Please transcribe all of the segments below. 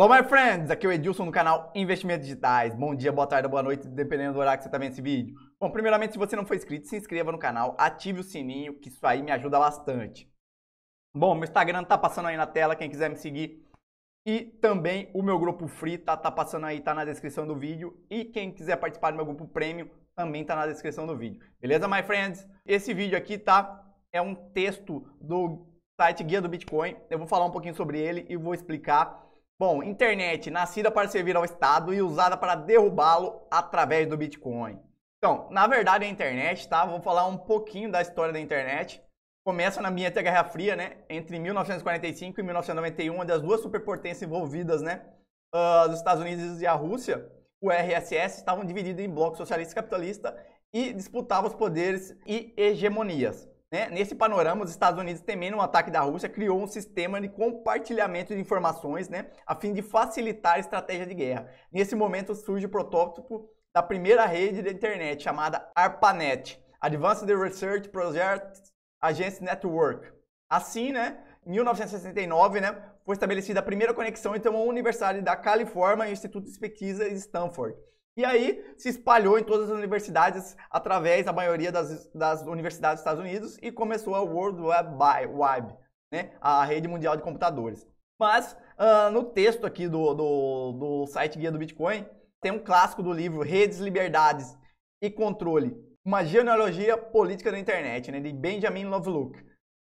Hello, my friends! Aqui é o Edilson do canal Investimentos Digitais. Bom dia, boa tarde, boa noite, dependendo do horário que você está vendo esse vídeo. Bom, primeiramente, se você não for inscrito, se inscreva no canal, ative o sininho, que isso aí me ajuda bastante. Bom, meu Instagram tá passando aí na tela, quem quiser me seguir. E também o meu grupo Free tá, tá passando aí, tá na descrição do vídeo. E quem quiser participar do meu grupo Premium também tá na descrição do vídeo. Beleza, my friends? Esse vídeo aqui tá é um texto do site Guia do Bitcoin. Eu vou falar um pouquinho sobre ele e vou explicar Bom, internet nascida para servir ao Estado e usada para derrubá-lo através do Bitcoin. Então, na verdade, a internet, tá? Vou falar um pouquinho da história da internet. Começa na minha Guerra Fria, né? Entre 1945 e 1991, uma das duas superpotências envolvidas, né? Ah, os Estados Unidos e a Rússia, o RSS, estavam divididos em bloco socialista e capitalista e disputavam os poderes e hegemonias. Né? Nesse panorama, os Estados Unidos, temendo um ataque da Rússia, criou um sistema de compartilhamento de informações né, a fim de facilitar a estratégia de guerra. Nesse momento surge o protótipo da primeira rede da internet, chamada ARPANET, Advanced Research Project Agency Network. Assim, né, em 1969, né, foi estabelecida a primeira conexão entre uma universidade da Califórnia e o Instituto de Pesquisa de Stanford. E aí se espalhou em todas as universidades, através da maioria das, das universidades dos Estados Unidos, e começou a World Web, Web né? a rede mundial de computadores. Mas uh, no texto aqui do, do, do site Guia do Bitcoin, tem um clássico do livro Redes, Liberdades e Controle, uma genealogia política da internet, né, de Benjamin Lovelock.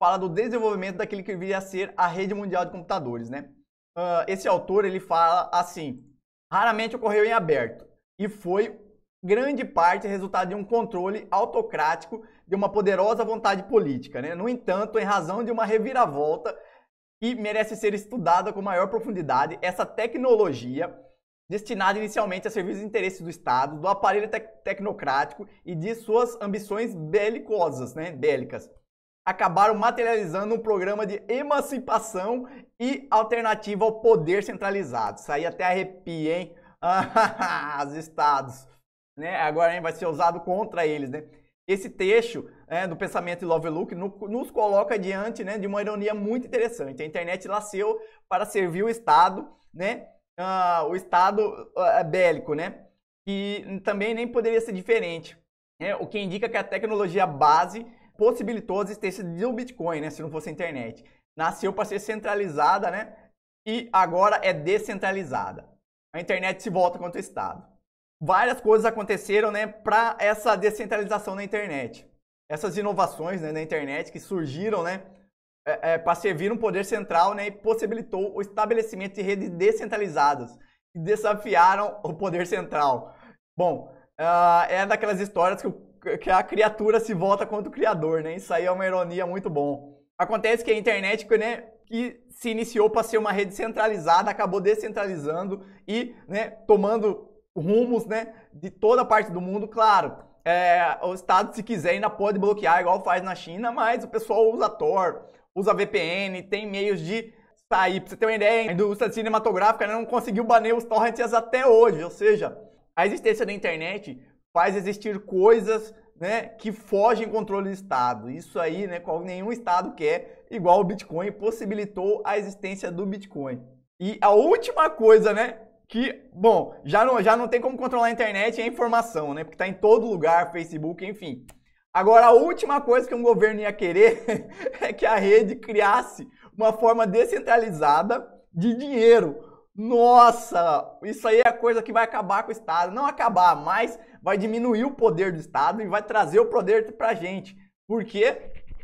Fala do desenvolvimento daquele que viria a ser a rede mundial de computadores, né? Uh, esse autor ele fala assim: raramente ocorreu em aberto e foi grande parte resultado de um controle autocrático de uma poderosa vontade política. Né? No entanto, em razão de uma reviravolta que merece ser estudada com maior profundidade, essa tecnologia, destinada inicialmente a serviços de interesse do Estado, do aparelho tecnocrático e de suas ambições belicosas, né? bélicas, acabaram materializando um programa de emancipação e alternativa ao poder centralizado. Isso aí até arrepia, hein? os estados. Né? Agora hein, vai ser usado contra eles. Né? Esse trecho né, do pensamento de Lovelock no, nos coloca diante né, de uma ironia muito interessante. A internet nasceu para servir o Estado, né, uh, o Estado uh, bélico, né, que também nem poderia ser diferente. Né? O que indica que a tecnologia base possibilitou a existência do Bitcoin, né, se não fosse a internet. Nasceu para ser centralizada né, e agora é descentralizada a internet se volta contra o Estado. Várias coisas aconteceram né, para essa descentralização da internet. Essas inovações né, na internet que surgiram né, é, é, para servir um poder central né, e possibilitou o estabelecimento de redes descentralizadas que desafiaram o poder central. Bom, uh, é daquelas histórias que, o, que a criatura se volta contra o criador, né? Isso aí é uma ironia muito bom. Acontece que a internet, né, que se iniciou para ser uma rede centralizada, acabou descentralizando e né, tomando rumos né, de toda parte do mundo, claro. É, o Estado, se quiser, ainda pode bloquear, igual faz na China, mas o pessoal usa Tor, usa VPN, tem meios de sair. Pra você ter uma ideia, a indústria cinematográfica né, não conseguiu banir os torrents até hoje. Ou seja, a existência da internet faz existir coisas né, que fogem controle do Estado. Isso aí, né, qual nenhum Estado quer, igual o Bitcoin, possibilitou a existência do Bitcoin. E a última coisa, né, que, bom, já não, já não tem como controlar a internet e é a informação, né, porque está em todo lugar, Facebook, enfim. Agora, a última coisa que um governo ia querer é que a rede criasse uma forma descentralizada de dinheiro. Nossa, isso aí é a coisa que vai acabar com o Estado. Não acabar, mas vai diminuir o poder do Estado e vai trazer o poder para a gente. Porque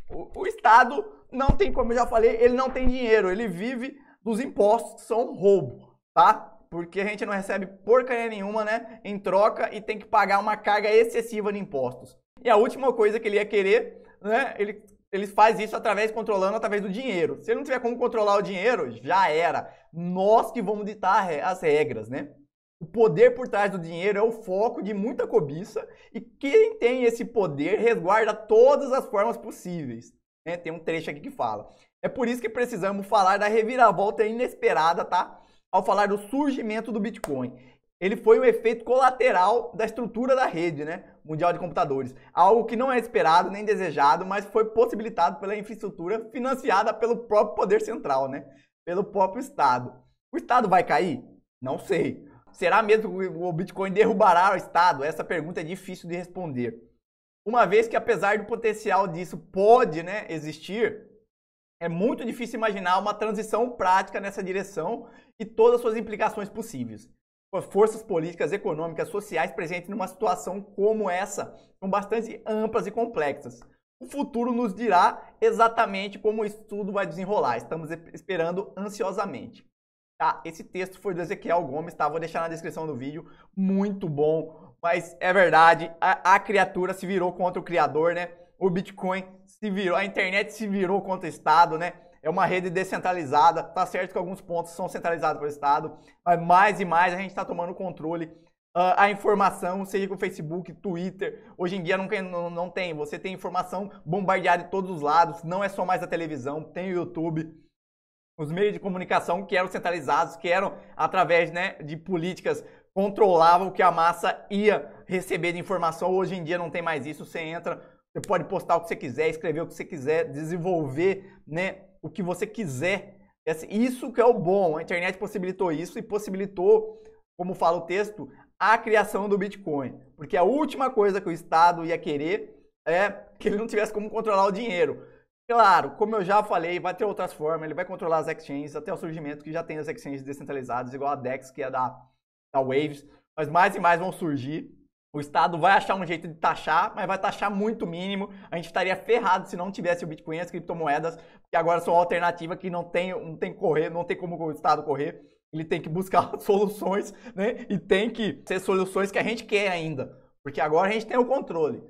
o, o Estado não tem, como eu já falei, ele não tem dinheiro, ele vive dos impostos, que são roubo, tá? porque a gente não recebe porcaria nenhuma, né, em troca e tem que pagar uma carga excessiva de impostos. E a última coisa que ele ia querer, né, ele, ele faz isso através, controlando através do dinheiro. Se ele não tiver como controlar o dinheiro, já era. Nós que vamos ditar as regras, né? O poder por trás do dinheiro é o foco de muita cobiça e quem tem esse poder resguarda todas as formas possíveis. Né? Tem um trecho aqui que fala. É por isso que precisamos falar da reviravolta inesperada, tá? Ao falar do surgimento do Bitcoin. Ele foi um efeito colateral da estrutura da rede né? mundial de computadores. Algo que não é esperado nem desejado, mas foi possibilitado pela infraestrutura financiada pelo próprio poder central, né? pelo próprio Estado. O Estado vai cair? Não sei Será mesmo que o Bitcoin derrubará o Estado? Essa pergunta é difícil de responder. Uma vez que, apesar do potencial disso pode né, existir, é muito difícil imaginar uma transição prática nessa direção e todas as suas implicações possíveis. Forças políticas, econômicas, sociais presentes numa situação como essa são bastante amplas e complexas. O futuro nos dirá exatamente como isso tudo vai desenrolar. Estamos esperando ansiosamente tá? Esse texto foi do Ezequiel Gomes, tá? Vou deixar na descrição do vídeo. Muito bom, mas é verdade, a, a criatura se virou contra o criador, né? O Bitcoin se virou, a internet se virou contra o Estado, né? é uma rede descentralizada. Tá certo que alguns pontos são centralizados pelo Estado, mas mais e mais a gente está tomando controle. Uh, a informação, seja com Facebook, Twitter, hoje em dia não, não, não tem. Você tem informação bombardeada de todos os lados, não é só mais a televisão, tem o YouTube os meios de comunicação que eram centralizados, que eram através né, de políticas controlavam o que a massa ia receber de informação. Hoje em dia não tem mais isso. Você entra, você pode postar o que você quiser, escrever o que você quiser, desenvolver né, o que você quiser. Assim, isso que é o bom. A internet possibilitou isso e possibilitou, como fala o texto, a criação do Bitcoin. Porque a última coisa que o Estado ia querer é que ele não tivesse como controlar o dinheiro. Claro, como eu já falei, vai ter outras formas, ele vai controlar as exchanges até o surgimento que já tem as exchanges descentralizadas, igual a DEX, que é da, da Waves, mas mais e mais vão surgir. O Estado vai achar um jeito de taxar, mas vai taxar muito mínimo. A gente estaria ferrado se não tivesse o Bitcoin e as criptomoedas, que agora são alternativa que não tem, não tem correr, não tem como o Estado correr. Ele tem que buscar soluções, né? E tem que ser soluções que a gente quer ainda, porque agora a gente tem o controle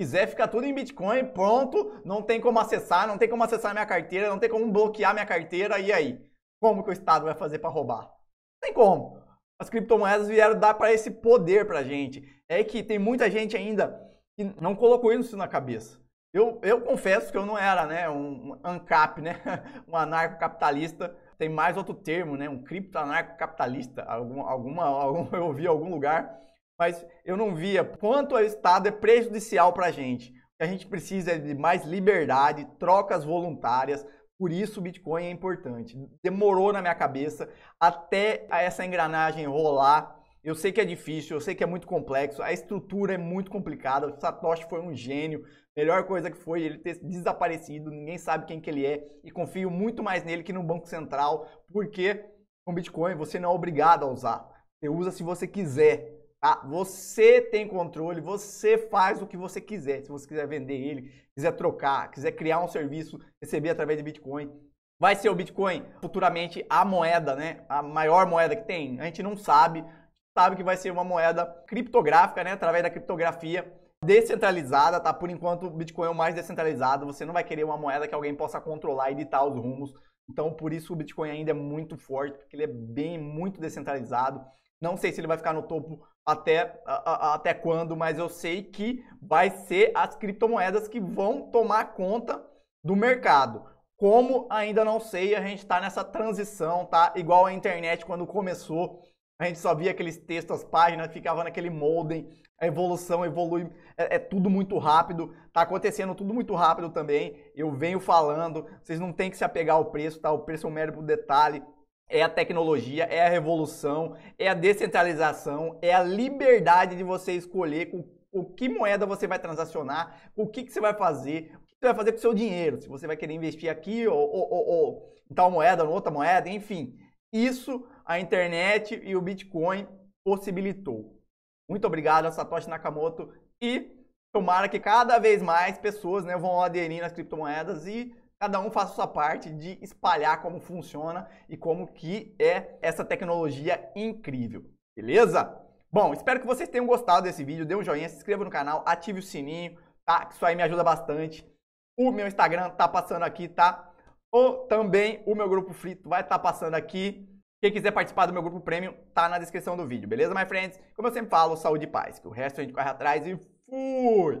quiser, ficar tudo em Bitcoin, pronto, não tem como acessar, não tem como acessar minha carteira, não tem como bloquear minha carteira, e aí? Como que o Estado vai fazer para roubar? Não tem como. As criptomoedas vieram dar para esse poder para gente. É que tem muita gente ainda que não colocou isso na cabeça. Eu, eu confesso que eu não era, né, um, um ANCAP, né, um anarcocapitalista, tem mais outro termo, né? Um cripto anarcocapitalista. Algum, alguma, algum, eu ouvi em algum lugar mas eu não via quanto o Estado é prejudicial para a gente. O que a gente precisa é de mais liberdade, trocas voluntárias, por isso o Bitcoin é importante. Demorou na minha cabeça até essa engrenagem rolar. Eu sei que é difícil, eu sei que é muito complexo, a estrutura é muito complicada. O Satoshi foi um gênio, melhor coisa que foi ele ter desaparecido, ninguém sabe quem que ele é e confio muito mais nele que no Banco Central, porque com Bitcoin você não é obrigado a usar. Você usa se você quiser. Tá? Você tem controle, você faz o que você quiser. Se você quiser vender ele, quiser trocar, quiser criar um serviço, receber através de Bitcoin, vai ser o Bitcoin futuramente a moeda, né? A maior moeda que tem. A gente não sabe, sabe que vai ser uma moeda criptográfica, né? Através da criptografia descentralizada, tá? Por enquanto, o Bitcoin é o mais descentralizado. Você não vai querer uma moeda que alguém possa controlar e editar os rumos. Então, por isso o Bitcoin ainda é muito forte, porque ele é bem muito descentralizado. Não sei se ele vai ficar no topo até, a, a, até quando, mas eu sei que vai ser as criptomoedas que vão tomar conta do mercado. Como ainda não sei, a gente está nessa transição, tá? Igual a internet quando começou, a gente só via aqueles textos, as páginas, ficava naquele modem, a evolução evolui, é, é, tudo muito rápido, tá acontecendo tudo muito rápido também. Eu venho falando, vocês não tem que se apegar ao preço, tá? O preço é um mero detalhe, é a tecnologia, é a revolução, é a descentralização, é a liberdade de você escolher com, o que moeda você vai transacionar, o que, que você vai fazer, o que você vai fazer com o seu dinheiro, se você vai querer investir aqui ou, ou, ou, ou em tal moeda, ou outra moeda, enfim. Isso a internet e o Bitcoin possibilitou. Muito obrigado Satoshi Nakamoto e tomara que cada vez mais pessoas né, vão aderir nas criptomoedas e Cada um faça a sua parte de espalhar como funciona e como que é essa tecnologia incrível. Beleza? Bom, espero que vocês tenham gostado desse vídeo. Dê um joinha, se inscreva no canal, ative o sininho, tá? Que isso aí me ajuda bastante. O meu Instagram tá passando aqui, tá? Ou também o meu grupo frito vai estar tá passando aqui. Quem quiser participar do meu grupo premium, tá na descrição do vídeo, beleza, my friends? Como eu sempre falo, saúde e paz. Que o resto a gente corre atrás e fui!